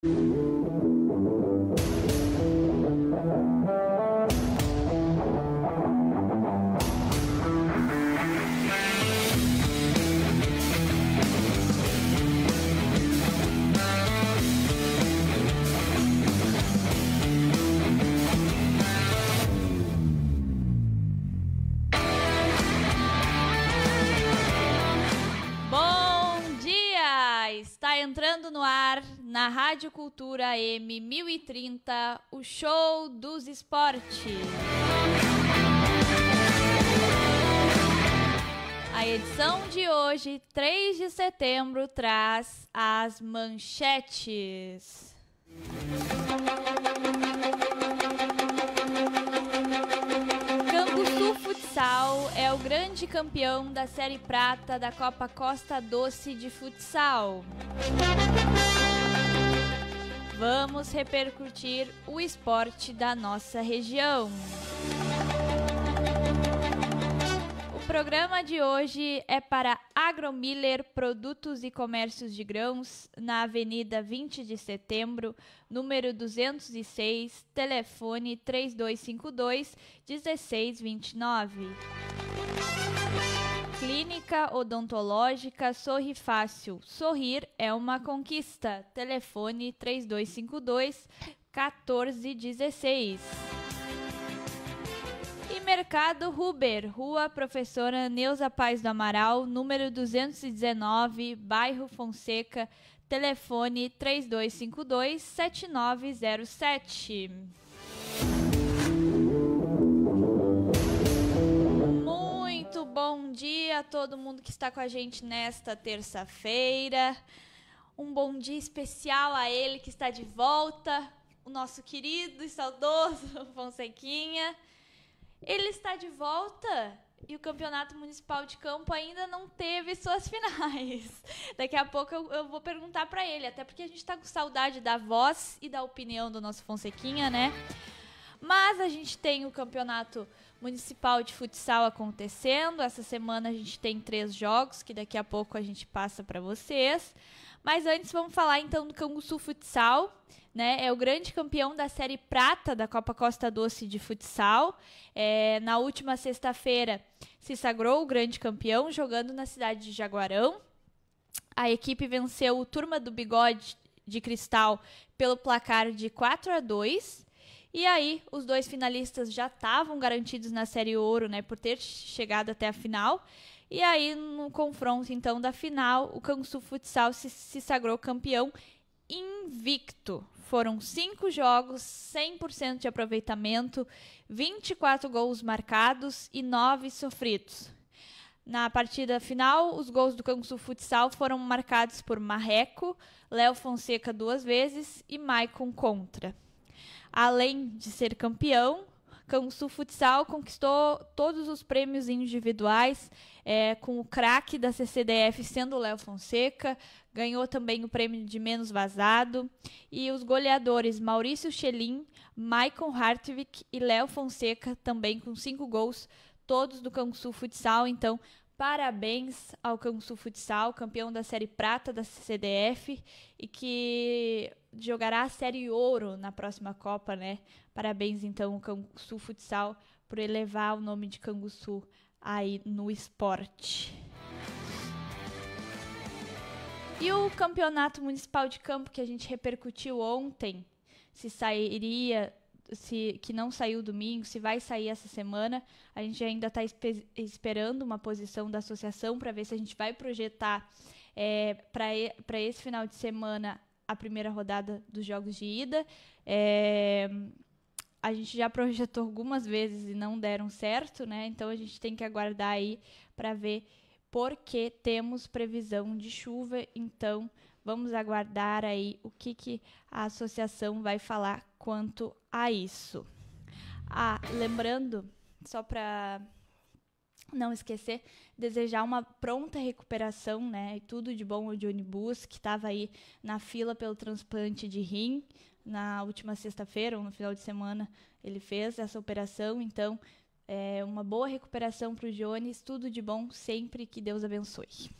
Thank you. na Rádio Cultura M 1030, o show dos esportes. A edição de hoje, 3 de setembro, traz as manchetes. Canguçu Futsal é o grande campeão da Série Prata da Copa Costa Doce de Futsal vamos repercutir o esporte da nossa região. O programa de hoje é para Agromiller Produtos e Comércios de Grãos, na Avenida 20 de Setembro, número 206, telefone 3252 1629. Clínica Odontológica Sorri Fácil. Sorrir é uma conquista. Telefone 3252 1416. E Mercado Huber, Rua Professora Neuza Paz do Amaral, número 219, bairro Fonseca, telefone 3252 7907. bom dia a todo mundo que está com a gente nesta terça-feira. Um bom dia especial a ele que está de volta, o nosso querido e saudoso Fonsequinha. Ele está de volta e o Campeonato Municipal de Campo ainda não teve suas finais. Daqui a pouco eu, eu vou perguntar para ele, até porque a gente está com saudade da voz e da opinião do nosso Fonsequinha, né? Mas a gente tem o campeonato municipal de futsal acontecendo. Essa semana a gente tem três jogos que daqui a pouco a gente passa para vocês. Mas antes vamos falar então do Canguçu Futsal, né? É o grande campeão da série prata da Copa Costa Doce de futsal. É, na última sexta-feira se sagrou o grande campeão jogando na cidade de Jaguarão. A equipe venceu o Turma do Bigode de Cristal pelo placar de 4 a 2 e aí, os dois finalistas já estavam garantidos na Série Ouro, né, por ter chegado até a final. E aí, no confronto então da final, o Canguçu Futsal se, se sagrou campeão invicto. Foram cinco jogos, 100% de aproveitamento, 24 gols marcados e nove sofridos. Na partida final, os gols do Canguçu Futsal foram marcados por Marreco, Léo Fonseca duas vezes e Maicon Contra. Além de ser campeão, Canguçu Futsal conquistou todos os prêmios individuais, é, com o craque da CCDF sendo o Léo Fonseca, ganhou também o prêmio de menos vazado, e os goleadores Maurício Schelin, Maicon Hartwig e Léo Fonseca, também com cinco gols, todos do Canguçu Futsal, então Parabéns ao Canguçu Futsal, campeão da Série Prata da CDF e que jogará a Série Ouro na próxima Copa, né? Parabéns então ao Canguçu Futsal por elevar o nome de Canguçu aí no esporte. E o Campeonato Municipal de Campo que a gente repercutiu ontem, se sairia se que não saiu domingo, se vai sair essa semana. A gente ainda está esperando uma posição da associação para ver se a gente vai projetar é, para esse final de semana a primeira rodada dos jogos de ida. É, a gente já projetou algumas vezes e não deram certo, né? Então a gente tem que aguardar aí para ver porque temos previsão de chuva, então Vamos aguardar aí o que, que a associação vai falar quanto a isso. Ah, lembrando, só para não esquecer, desejar uma pronta recuperação, né? E tudo de bom ao Johnny Bus, que estava aí na fila pelo transplante de rim na última sexta-feira, ou no final de semana, ele fez essa operação. Então, é uma boa recuperação para o Jones, tudo de bom sempre, que Deus abençoe.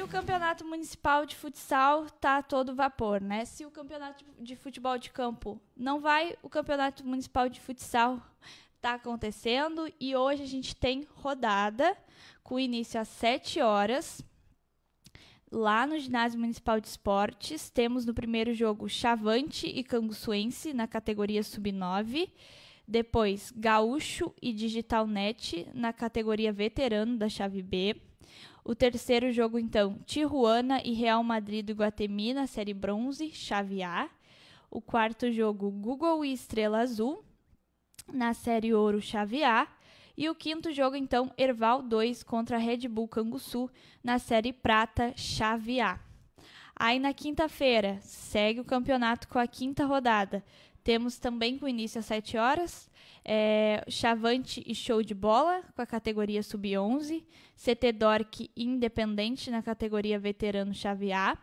E o campeonato municipal de futsal está a todo vapor, né? Se o campeonato de futebol de campo não vai, o campeonato municipal de futsal está acontecendo e hoje a gente tem rodada com início às 7 horas. Lá no Ginásio Municipal de Esportes, temos no primeiro jogo Chavante e Canguçuense na categoria sub-9, depois Gaúcho e Digitalnet na categoria veterano da chave B. O terceiro jogo, então, Tijuana e Real Madrid do Guatemi na série bronze, chave A. O quarto jogo, Google e Estrela Azul na série ouro, chave A. E o quinto jogo, então, Erval 2 contra Red Bull Canguçu na série prata, chave A. Aí na quinta-feira, segue o campeonato com a quinta rodada. Temos também com início às 7 horas é, Chavante e Show de Bola, com a categoria Sub-11. CT Dork Independente, na categoria Veterano Chave A.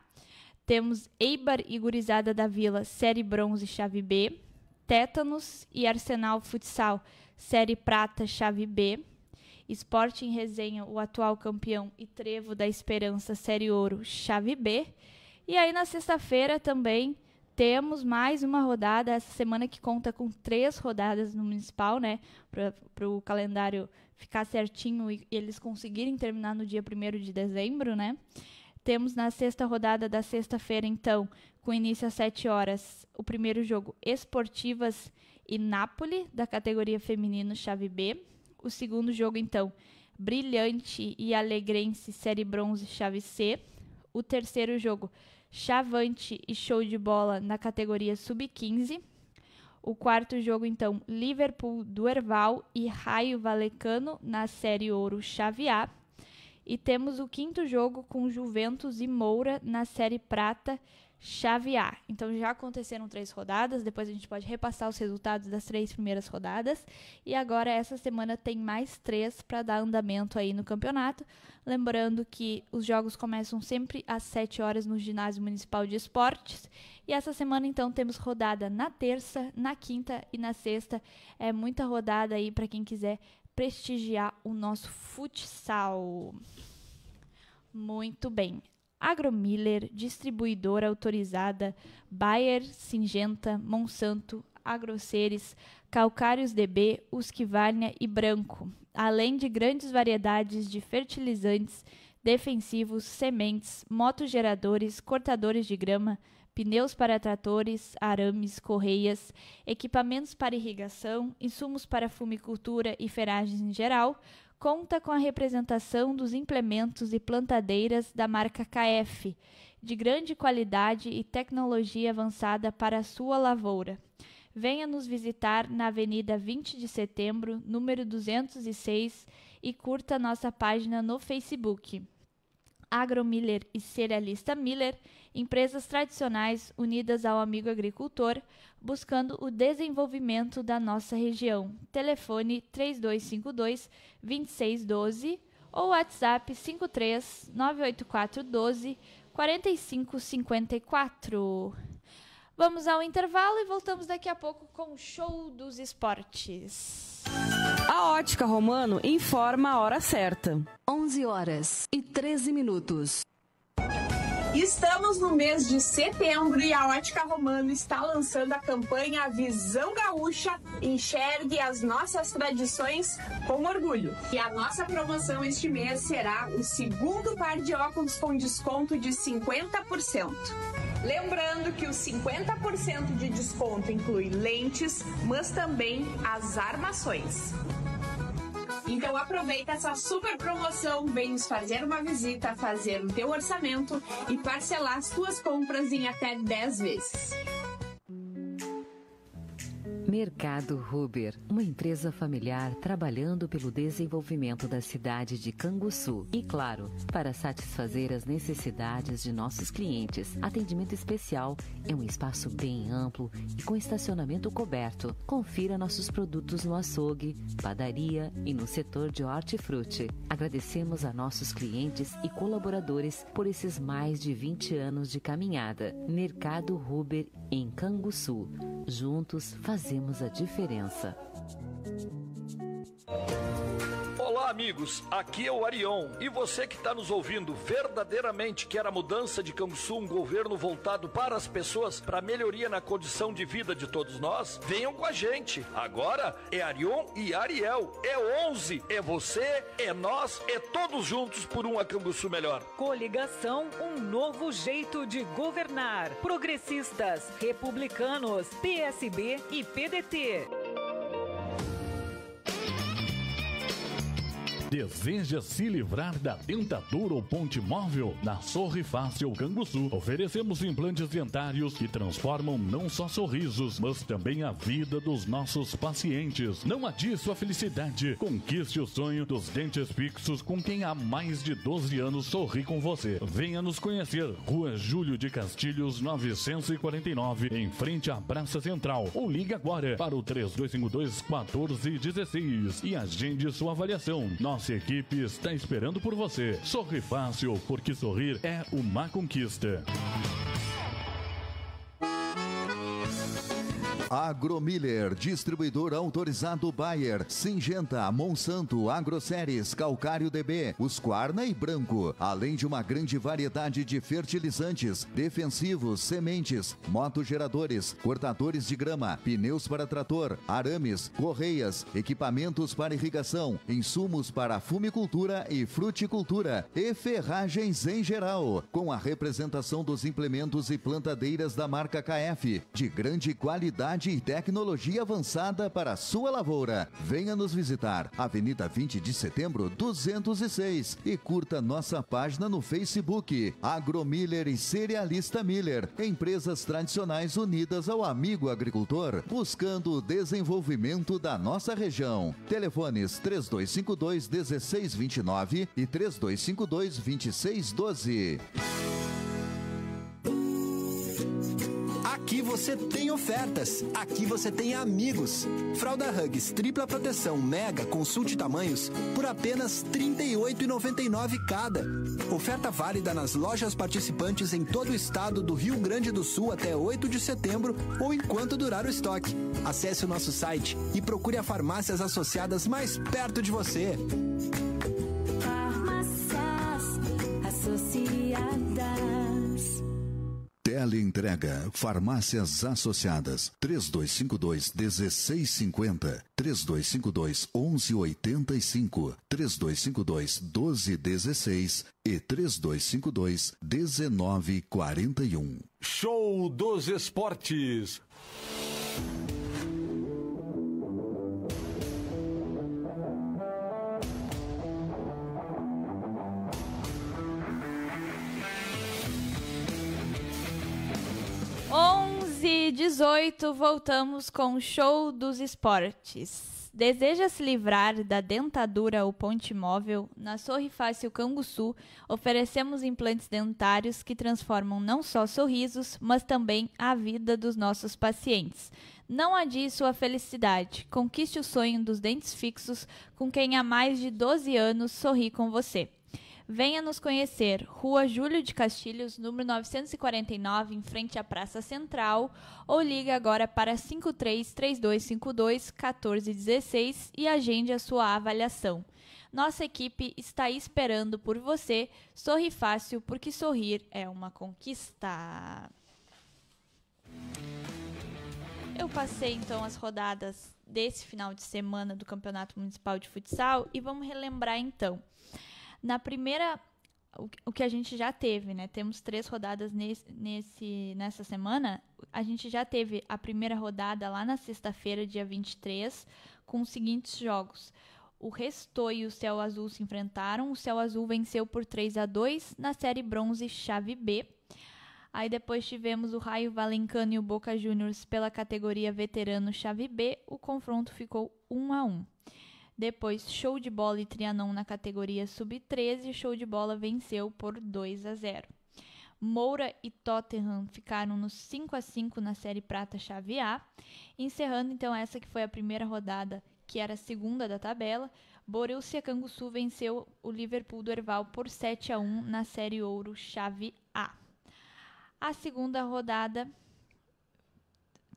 Temos Eibar e Gurizada da Vila, Série Bronze Chave B. Tétanos e Arsenal Futsal, Série Prata Chave B. Esporte em Resenha, o atual campeão, e Trevo da Esperança, Série Ouro, Chave B. E aí, na sexta-feira, também, temos mais uma rodada essa semana que conta com três rodadas no municipal, né? Para o calendário ficar certinho e eles conseguirem terminar no dia 1 de dezembro, né? Temos na sexta rodada da sexta-feira, então, com início às 7 horas, o primeiro jogo Esportivas e Nápoles, da categoria feminino chave B. O segundo jogo, então, Brilhante e Alegrense série bronze chave C. O terceiro jogo, Chavante e show de bola na categoria sub-15. O quarto jogo, então, Liverpool Duerval e Raio Valecano na série Ouro A. E temos o quinto jogo com Juventus e Moura na Série Prata, Chave A. Então já aconteceram três rodadas, depois a gente pode repassar os resultados das três primeiras rodadas. E agora essa semana tem mais três para dar andamento aí no campeonato. Lembrando que os jogos começam sempre às 7 horas no Ginásio Municipal de Esportes. E essa semana então temos rodada na terça, na quinta e na sexta. É muita rodada aí para quem quiser prestigiar o nosso futsal. Muito bem. AgroMiller, distribuidora autorizada, Bayer, Singenta, Monsanto, Agroceres, Calcários DB, Usquivarnia e Branco, além de grandes variedades de fertilizantes, defensivos, sementes, motogeradores, cortadores de grama, pneus para tratores, arames, correias, equipamentos para irrigação, insumos para fumicultura e ferragens em geral, conta com a representação dos implementos e plantadeiras da marca KF, de grande qualidade e tecnologia avançada para a sua lavoura. Venha nos visitar na Avenida 20 de Setembro, número 206, e curta nossa página no Facebook. Agromiller e Cerealista Miller, empresas tradicionais unidas ao amigo agricultor, buscando o desenvolvimento da nossa região. Telefone 3252 2612 ou WhatsApp 53 984 12 4554. Vamos ao intervalo e voltamos daqui a pouco com o show dos esportes. A Ótica Romano informa a hora certa. 11 horas e 13 minutos. Estamos no mês de setembro e a Ótica Romano está lançando a campanha Visão Gaúcha Enxergue as Nossas Tradições com Orgulho. E a nossa promoção este mês será o segundo par de óculos com desconto de 50%. Lembrando que os 50% de desconto inclui lentes, mas também as armações. Então aproveita essa super promoção, vem nos fazer uma visita, fazer o teu orçamento e parcelar as tuas compras em até 10 vezes. Mercado Ruber, uma empresa familiar trabalhando pelo desenvolvimento da cidade de Canguçu. E claro, para satisfazer as necessidades de nossos clientes, atendimento especial é um espaço bem amplo e com estacionamento coberto. Confira nossos produtos no açougue, padaria e no setor de hortifruti. Agradecemos a nossos clientes e colaboradores por esses mais de 20 anos de caminhada. Mercado Ruber em Canguçu. Juntos fazemos fazemos a diferença. Olá, amigos. Aqui é o Arion. E você que está nos ouvindo, verdadeiramente quer a mudança de Canguçu, um governo voltado para as pessoas, para melhoria na condição de vida de todos nós? Venham com a gente. Agora é Arion e Ariel. É 11. É você, é nós, é todos juntos por uma Canguçu melhor. Coligação, um novo jeito de governar. Progressistas, republicanos, PSB e PDT. Deseja se livrar da dentadura ou ponte móvel? Na Sorrifácil Canguçu, oferecemos implantes dentários que transformam não só sorrisos, mas também a vida dos nossos pacientes. Não adie sua felicidade. Conquiste o sonho dos dentes fixos com quem há mais de 12 anos sorri com você. Venha nos conhecer. Rua Júlio de Castilhos, 949, em frente à Praça Central. Ou ligue agora para o 3252 1416 e agende sua avaliação. Nós nossa equipe está esperando por você. Sorri fácil, porque sorrir é uma conquista. Agromiller, distribuidor autorizado Bayer, Singenta, Monsanto, Agroceres, Calcário DB, Usquarna e Branco, além de uma grande variedade de fertilizantes, defensivos, sementes, motogeradores, cortadores de grama, pneus para trator, arames, correias, equipamentos para irrigação, insumos para fumicultura e fruticultura e ferragens em geral, com a representação dos implementos e plantadeiras da marca KF, de grande qualidade e e tecnologia avançada para a sua lavoura. Venha nos visitar, Avenida 20 de Setembro, 206 e curta nossa página no Facebook, Agromiller e Cerealista Miller, empresas tradicionais unidas ao amigo agricultor, buscando o desenvolvimento da nossa região. Telefones 3252 1629 e 3252 2612. Aqui você tem ofertas, aqui você tem amigos. Fralda Hugs tripla proteção mega consulte tamanhos por apenas R$ 38,99 cada. Oferta válida nas lojas participantes em todo o estado do Rio Grande do Sul até 8 de setembro ou enquanto durar o estoque. Acesse o nosso site e procure a farmácias associadas mais perto de você. Farmácias associadas Teleentrega Farmácias Associadas 3252 1650 3252 1185 3252 1216 e 3252 1941 Show dos Esportes 2018, voltamos com o Show dos Esportes. Deseja se livrar da dentadura ou ponte móvel? Na Sorrifácil Canguçu, oferecemos implantes dentários que transformam não só sorrisos, mas também a vida dos nossos pacientes. Não adie sua felicidade. Conquiste o sonho dos dentes fixos com quem há mais de 12 anos sorri com você. Venha nos conhecer, Rua Júlio de Castilhos, número 949, em frente à Praça Central, ou ligue agora para 3252 1416 e agende a sua avaliação. Nossa equipe está esperando por você. Sorri fácil, porque sorrir é uma conquista. Eu passei então as rodadas desse final de semana do Campeonato Municipal de Futsal e vamos relembrar então. Na primeira o que a gente já teve, né? Temos três rodadas nesse, nesse, nessa semana. A gente já teve a primeira rodada lá na sexta-feira, dia 23, com os seguintes jogos. O Resto e o Céu Azul se enfrentaram. O Céu Azul venceu por 3 a 2 na série bronze chave B. Aí depois tivemos o Raio Valencano e o Boca Juniors pela categoria veterano chave B. O confronto ficou 1 a 1. Depois, show de bola e Trianon na categoria sub-13, show de bola venceu por 2 a 0. Moura e Tottenham ficaram no 5 a 5 na série prata chave A, encerrando então essa que foi a primeira rodada, que era a segunda da tabela. Borussia Canguçu venceu o Liverpool do Erval por 7 a 1 na série ouro chave A. A segunda rodada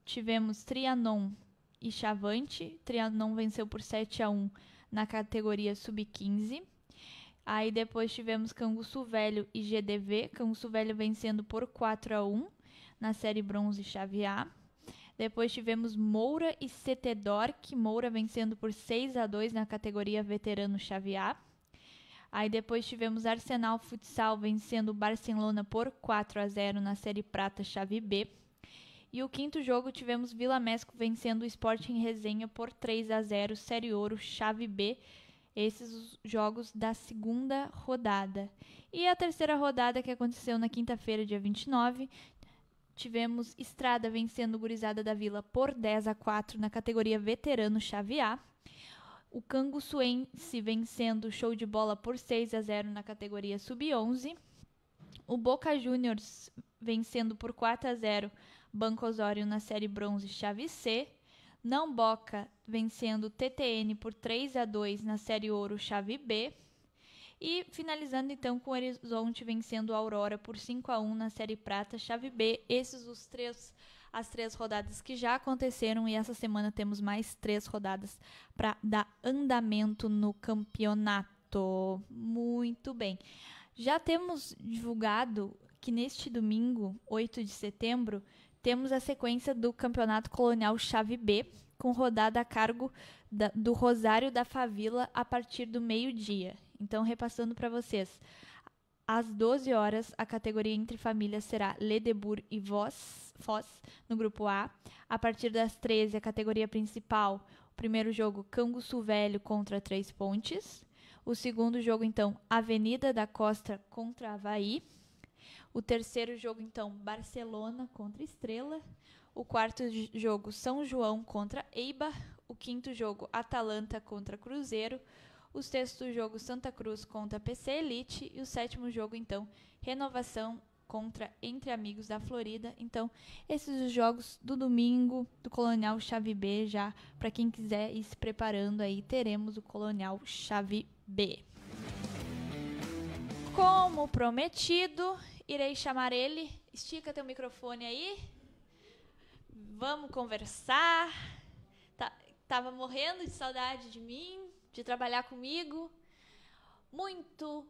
tivemos Trianon e Chavante. Trianon venceu por 7 a 1 na categoria sub-15. Aí depois tivemos Canguçu Velho e GDV, Canguçu Velho vencendo por 4 a 1 na série bronze chave A. Depois tivemos Moura e CT Moura vencendo por 6 a 2 na categoria veterano chave A. Aí depois tivemos Arsenal Futsal vencendo Barcelona por 4 a 0 na série prata chave B. E o quinto jogo tivemos Vila Mesco vencendo o Sporting Resenha por 3 a 0 Série Ouro, Chave B. Esses os jogos da segunda rodada. E a terceira rodada que aconteceu na quinta-feira, dia 29, tivemos Estrada vencendo o Gurizada da Vila por 10 a 4 na categoria veterano Chave A. O Cango Suense vencendo o Show de Bola por 6 a 0 na categoria Sub-11. O Boca Juniors vencendo por 4 a 0 Banco Osório na Série Bronze Chave C, não Boca vencendo TTN por 3 a 2 na Série Ouro Chave B. E finalizando então com Horizonte vencendo Aurora por 5 a 1 na Série Prata Chave B. Esses os três as três rodadas que já aconteceram e essa semana temos mais três rodadas para dar andamento no campeonato. Muito bem. Já temos divulgado que neste domingo, 8 de setembro, temos a sequência do Campeonato Colonial Chave B, com rodada a cargo da, do Rosário da Favila a partir do meio-dia. Então, repassando para vocês, às 12 horas, a categoria entre famílias será Ledebur e Voz, Foz, no grupo A. A partir das 13, a categoria principal, o primeiro jogo, Canguçu Velho contra Três Pontes. O segundo jogo, então, Avenida da Costa contra Havaí. O terceiro jogo, então, Barcelona contra Estrela. O quarto jogo, São João contra Eiba. O quinto jogo, Atalanta contra Cruzeiro. O sexto jogo, Santa Cruz contra PC Elite. E o sétimo jogo, então, Renovação contra Entre Amigos da Florida. Então, esses os jogos do domingo do Colonial Chave B já para quem quiser ir se preparando aí, teremos o Colonial Chave B. Como prometido, irei chamar ele. Estica teu microfone aí. Vamos conversar. Tá, tava morrendo de saudade de mim, de trabalhar comigo. Muito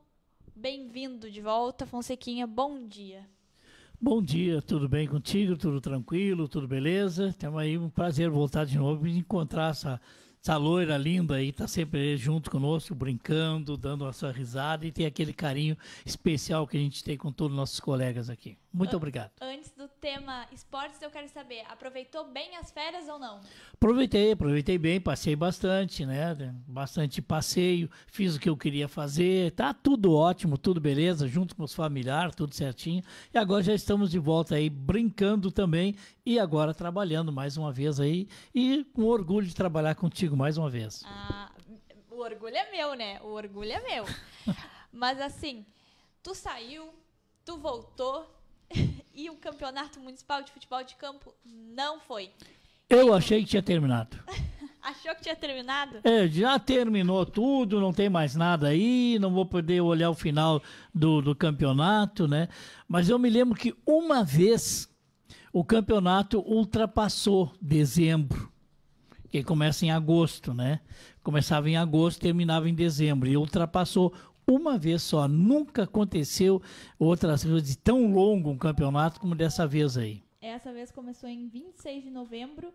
bem-vindo de volta, Fonsequinha. Bom dia. Bom dia, tudo bem contigo? Tudo tranquilo? Tudo beleza? Temos aí um prazer voltar de novo e encontrar essa essa loira linda aí está sempre junto conosco, brincando, dando a sua risada e tem aquele carinho especial que a gente tem com todos os nossos colegas aqui. Muito obrigado. Ah, antes do tema esportes, eu quero saber, aproveitou bem as férias ou não? Aproveitei, aproveitei bem, passei bastante, né? Bastante passeio, fiz o que eu queria fazer, tá tudo ótimo, tudo beleza, junto com os familiares, tudo certinho. E agora já estamos de volta aí brincando também e agora trabalhando mais uma vez aí e com orgulho de trabalhar contigo mais uma vez. Ah, o orgulho é meu, né? O orgulho é meu. Mas assim, tu saiu, tu voltou, e o Campeonato Municipal de Futebol de Campo não foi. Eu achei que tinha terminado. Achou que tinha terminado? É, já terminou tudo, não tem mais nada aí, não vou poder olhar o final do, do campeonato, né? Mas eu me lembro que uma vez o campeonato ultrapassou dezembro, que começa em agosto, né? Começava em agosto, terminava em dezembro, e ultrapassou uma vez só. Nunca aconteceu outras vezes de tão longo um campeonato como dessa vez aí. Essa vez começou em 26 de novembro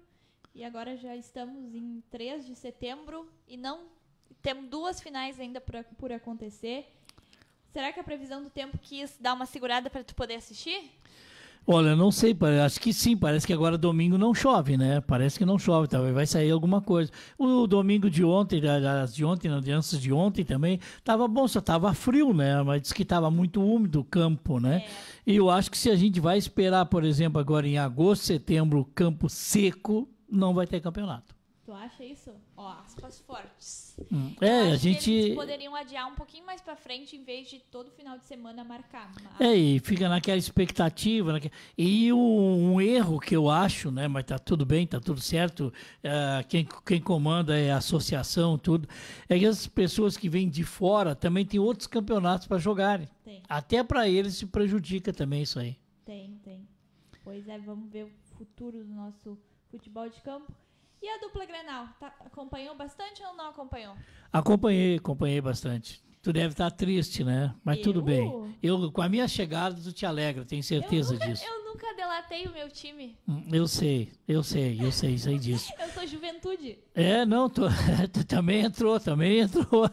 e agora já estamos em 3 de setembro e não temos duas finais ainda por, por acontecer. Será que a previsão do tempo quis dar uma segurada para tu poder assistir? Olha, não sei, acho que sim, parece que agora domingo não chove, né? Parece que não chove, talvez vai sair alguma coisa. O domingo de ontem, as de ontem, não, antes de ontem também, estava bom, só estava frio, né? Mas disse que estava muito úmido o campo, né? É. E eu acho que se a gente vai esperar, por exemplo, agora em agosto, setembro, campo seco, não vai ter campeonato. Tu acha isso? Ó, aspas fortes. Hum. É, a gente. eles poderiam adiar um pouquinho mais para frente em vez de todo final de semana marcar. Mas... É, e fica naquela expectativa. Naquela... E um erro que eu acho, né? Mas tá tudo bem, tá tudo certo. É, quem, quem comanda é a associação, tudo. É que as pessoas que vêm de fora também tem outros campeonatos para jogarem. Tem. Até para eles se prejudica também isso aí. Tem, tem. Pois é, vamos ver o futuro do nosso futebol de campo. E a dupla Grenal, tá, acompanhou bastante ou não acompanhou? Acompanhei, acompanhei bastante. Tu deve estar tá triste, né? Mas eu? tudo bem. Eu, com a minha chegada, tu te alegra, tenho certeza eu nunca, disso. Eu nunca delatei o meu time. Hum, eu sei, eu sei, eu sei, sei disso. eu sou juventude. É, não, tu, tu também entrou, também entrou.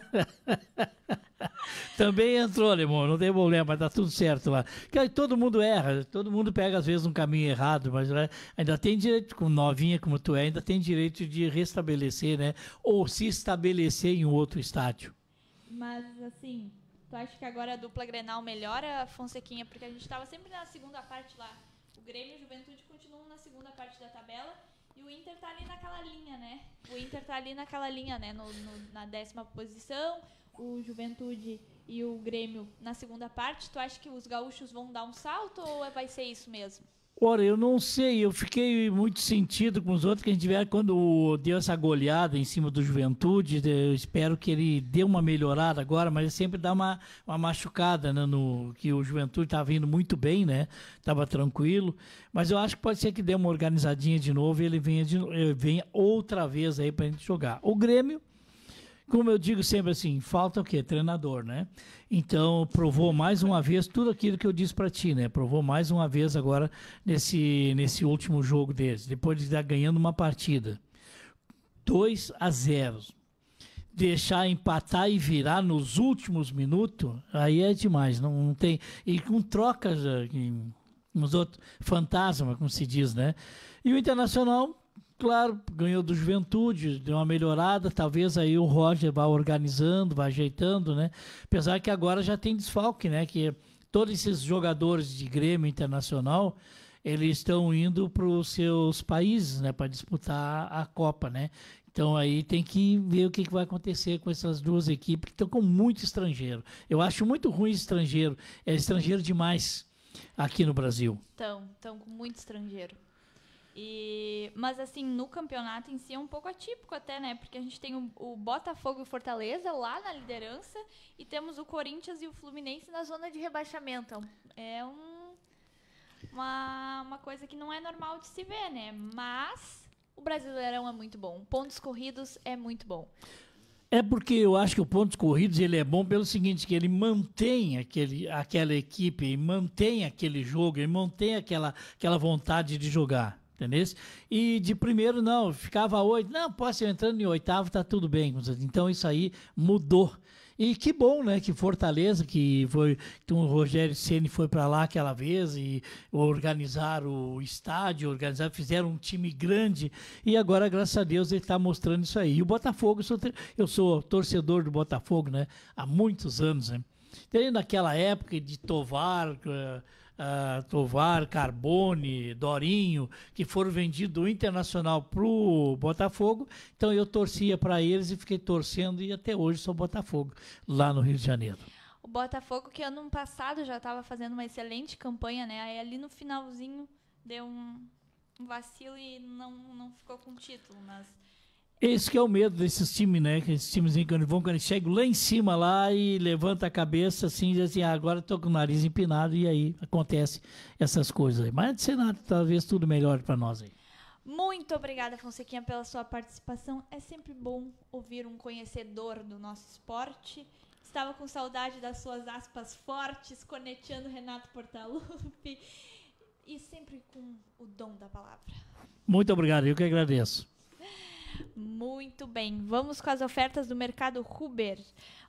também entrou, Alemão, não tem problema, mas tá tudo certo lá. Porque todo mundo erra, todo mundo pega às vezes um caminho errado, mas né, ainda tem direito, com novinha como tu é, ainda tem direito de restabelecer, né? Ou se estabelecer em outro estádio. Mas, assim, tu acha que agora a dupla Grenal melhora, Fonsequinha? Porque a gente estava sempre na segunda parte lá. O Grêmio e o Juventude continuam na segunda parte da tabela. E o Inter tá ali naquela linha, né? O Inter tá ali naquela linha, né? No, no, na décima posição, o Juventude e o Grêmio na segunda parte. Tu acha que os gaúchos vão dar um salto ou é, vai ser isso mesmo? Ora, eu não sei, eu fiquei muito sentido com os outros que a gente tiver quando deu essa goleada em cima do Juventude. Eu espero que ele dê uma melhorada agora, mas sempre dá uma, uma machucada, né? No, que o Juventude estava tá vindo muito bem, né? Estava tranquilo. Mas eu acho que pode ser que dê uma organizadinha de novo e ele venha, de, ele eh, venha outra vez aí para a gente jogar. O Grêmio como eu digo sempre assim, falta o quê? Treinador, né? Então, provou mais uma vez tudo aquilo que eu disse para ti, né? Provou mais uma vez agora nesse, nesse último jogo deles, depois de estar ganhando uma partida. 2 a 0. Deixar empatar e virar nos últimos minutos, aí é demais, não, não tem. E com trocas, eh, nos outros, fantasma, como se diz, né? E o Internacional Claro, ganhou do Juventude, deu uma melhorada, talvez aí o Roger vá organizando, vá ajeitando, né? Apesar que agora já tem desfalque, né? Que todos esses jogadores de Grêmio Internacional, eles estão indo para os seus países, né, para disputar a Copa, né? Então aí tem que ver o que, vai acontecer com essas duas equipes que estão com muito estrangeiro. Eu acho muito ruim estrangeiro, é estrangeiro demais aqui no Brasil. Estão, estão com muito estrangeiro. E, mas assim, no campeonato em si é um pouco atípico até, né? Porque a gente tem o, o Botafogo e o Fortaleza lá na liderança e temos o Corinthians e o Fluminense na zona de rebaixamento. É, é um, uma, uma coisa que não é normal de se ver, né? Mas o Brasileirão é muito bom. Pontos corridos é muito bom. É porque eu acho que o pontos corridos ele é bom pelo seguinte, que ele mantém aquele, aquela equipe, mantém aquele jogo, mantém aquela, aquela vontade de jogar entendeu? E de primeiro não, ficava oito, não, posso eu entrando em oitavo, tá tudo bem. Então isso aí mudou. E que bom, né, que Fortaleza, que foi, que o Rogério Ceni foi para lá aquela vez e organizaram o estádio, organizar, fizeram um time grande e agora, graças a Deus, ele está mostrando isso aí. E o Botafogo, eu sou, eu sou torcedor do Botafogo, né, há muitos anos, né? tem naquela época de Tovar, eh, uh, Tovar, Carbone, Dorinho, que foram vendidos do Internacional para o Botafogo. Então eu torcia para eles e fiquei torcendo e até hoje sou Botafogo, lá no Rio de Janeiro. O Botafogo que ano passado já estava fazendo uma excelente campanha, né? Aí ali no finalzinho deu um, um vacilo e não, não ficou com o título, mas esse que é o medo desses times, né? Que esses times que vão, quando chegam lá em cima lá e levanta a cabeça assim, e diz assim, ah, agora estou com o nariz empinado e aí acontece essas coisas aí. Mas de Senado, talvez tudo melhore para nós aí. Muito obrigada, Fonsequinha, pela sua participação. É sempre bom ouvir um conhecedor do nosso esporte. Estava com saudade das suas aspas fortes, corneteando Renato Portaluppi e sempre com o dom da palavra. Muito obrigado, eu que agradeço. Muito bem, vamos com as ofertas do mercado Huber.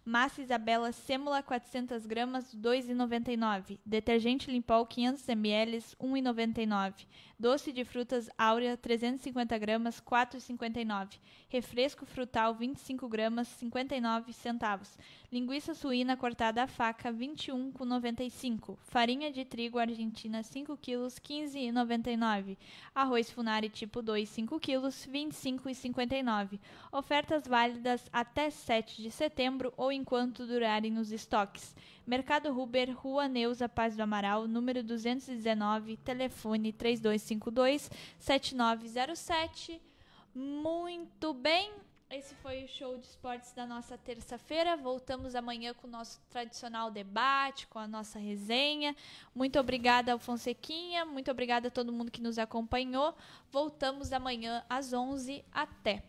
Massa Isabela Sêmula 400 gramas, 2,99. Detergente Limpol 500 ml, 1,99. Doce de frutas Áurea 350 gramas, 4,59. Refresco frutal 25 gramas, 59 centavos. Linguiça suína cortada à faca 21,95. Farinha de trigo argentina 5 kg, 15,99. Arroz Funari tipo 2 5 kg, 25,59. Ofertas válidas até 7 de setembro ou enquanto durarem os estoques. Mercado Ruber, Rua Neuza Paz do Amaral, número 219, telefone 3252-7907. Muito bem, esse foi o show de esportes da nossa terça-feira. Voltamos amanhã com o nosso tradicional debate, com a nossa resenha. Muito obrigada ao Fonsequinha, muito obrigada a todo mundo que nos acompanhou. Voltamos amanhã às 11. Até!